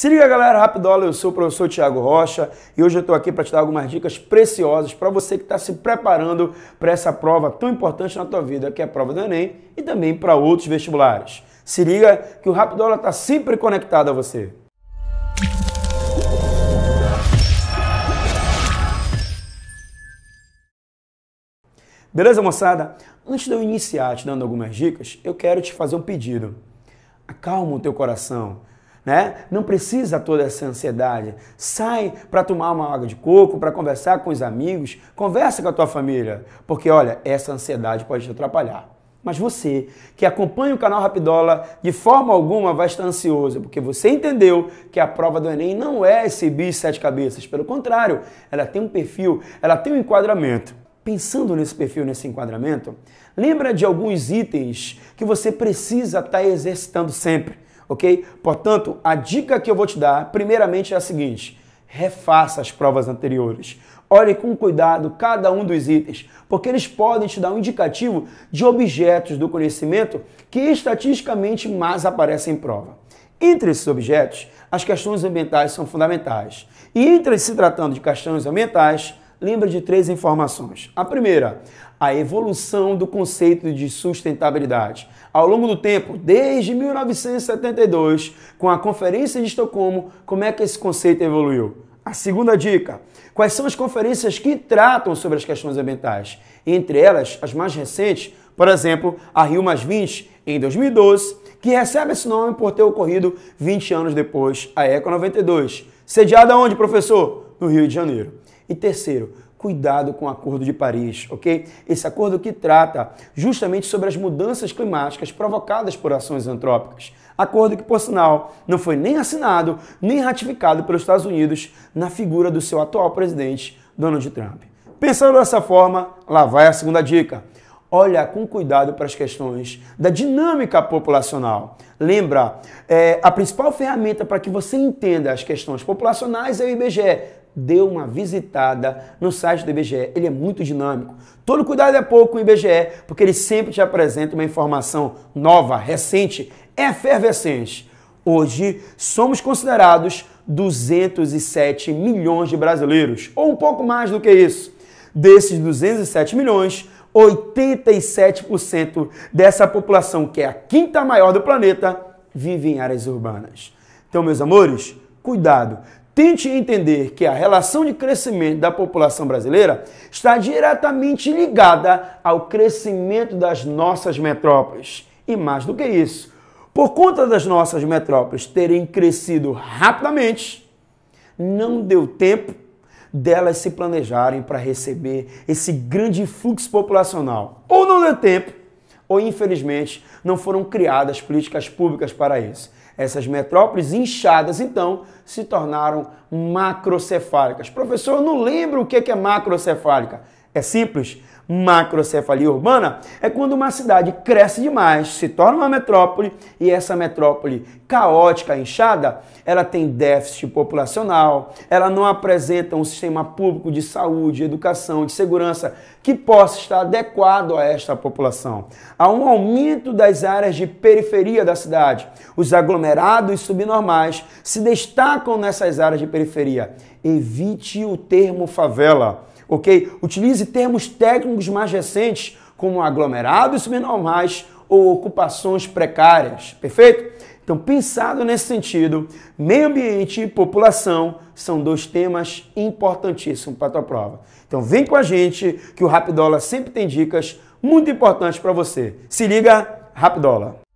Se liga, galera, rapidola, eu sou o professor Tiago Rocha e hoje eu estou aqui para te dar algumas dicas preciosas para você que está se preparando para essa prova tão importante na tua vida, que é a prova do Enem e também para outros vestibulares. Se liga que o Rapidola está sempre conectado a você. Beleza, moçada? Antes de eu iniciar te dando algumas dicas, eu quero te fazer um pedido. Acalma o teu coração né? Não precisa toda essa ansiedade. Sai para tomar uma água de coco, para conversar com os amigos, conversa com a tua família, porque olha, essa ansiedade pode te atrapalhar. Mas você que acompanha o canal Rapidola, de forma alguma vai estar ansioso, porque você entendeu que a prova do Enem não é esse bis sete cabeças. Pelo contrário, ela tem um perfil, ela tem um enquadramento. Pensando nesse perfil, nesse enquadramento, lembra de alguns itens que você precisa estar exercitando sempre ok? Portanto, a dica que eu vou te dar, primeiramente, é a seguinte: refaça as provas anteriores. Olhe com cuidado cada um dos itens, porque eles podem te dar um indicativo de objetos do conhecimento que estatisticamente mais aparecem em prova. Entre esses objetos, as questões ambientais são fundamentais. E entre se tratando de questões ambientais, Lembra de três informações. A primeira, a evolução do conceito de sustentabilidade. Ao longo do tempo, desde 1972, com a Conferência de Estocolmo, como é que esse conceito evoluiu? A segunda dica: quais são as conferências que tratam sobre as questões ambientais? Entre elas, as mais recentes, por exemplo, a Rio em 2012, que recebe esse nome por ter ocorrido 20 anos depois, a Eco 92. Sediada onde, professor? No Rio de Janeiro. E terceiro, cuidado com o Acordo de Paris, ok? Esse acordo que trata justamente sobre as mudanças climáticas provocadas por ações antrópicas. Acordo que, por sinal, não foi nem assinado nem ratificado pelos Estados Unidos na figura do seu atual presidente, Donald Trump. Pensando dessa forma, lá vai a segunda dica. Olha com cuidado para as questões da dinâmica populacional. Lembra, é, a principal ferramenta para que você entenda as questões populacionais é o IBGE, dê uma visitada no site do IBGE. Ele é muito dinâmico. Todo cuidado é pouco com o IBGE, porque ele sempre te apresenta uma informação nova, recente, efervescente. Hoje somos considerados 207 milhões de brasileiros, ou um pouco mais do que isso. Desses 207 milhões, 87% dessa população, que é a quinta maior do planeta, vive em áreas urbanas. Então, meus amores, cuidado tente entender que a relação de crescimento da população brasileira está diretamente ligada ao crescimento das nossas metrópoles. E mais do que isso, por conta das nossas metrópoles terem crescido rapidamente, não deu tempo delas se planejarem para receber esse grande fluxo populacional. Ou não deu tempo, ou infelizmente não foram criadas políticas públicas para isso. Essas metrópoles inchadas, então, se tornaram macrocefálicas. Professor, eu não lembro o que é macrocefálica é simples. Macrocefalia urbana é quando uma cidade cresce demais, se torna uma metrópole e essa metrópole caótica, inchada, ela tem déficit populacional, ela não apresenta um sistema público de saúde, educação, de segurança que possa estar adequado a esta população. Há um aumento das áreas de periferia da cidade. Os aglomerados subnormais se destacam nessas áreas de periferia. Evite o termo favela ok? Utilize termos técnicos mais recentes, como aglomerados subnormais ou ocupações precárias, perfeito? Então, pensado nesse sentido, meio ambiente e população são dois temas importantíssimos para a tua prova. Então, vem com a gente que o Rapidola sempre tem dicas muito importantes para você. Se liga, Rapidola!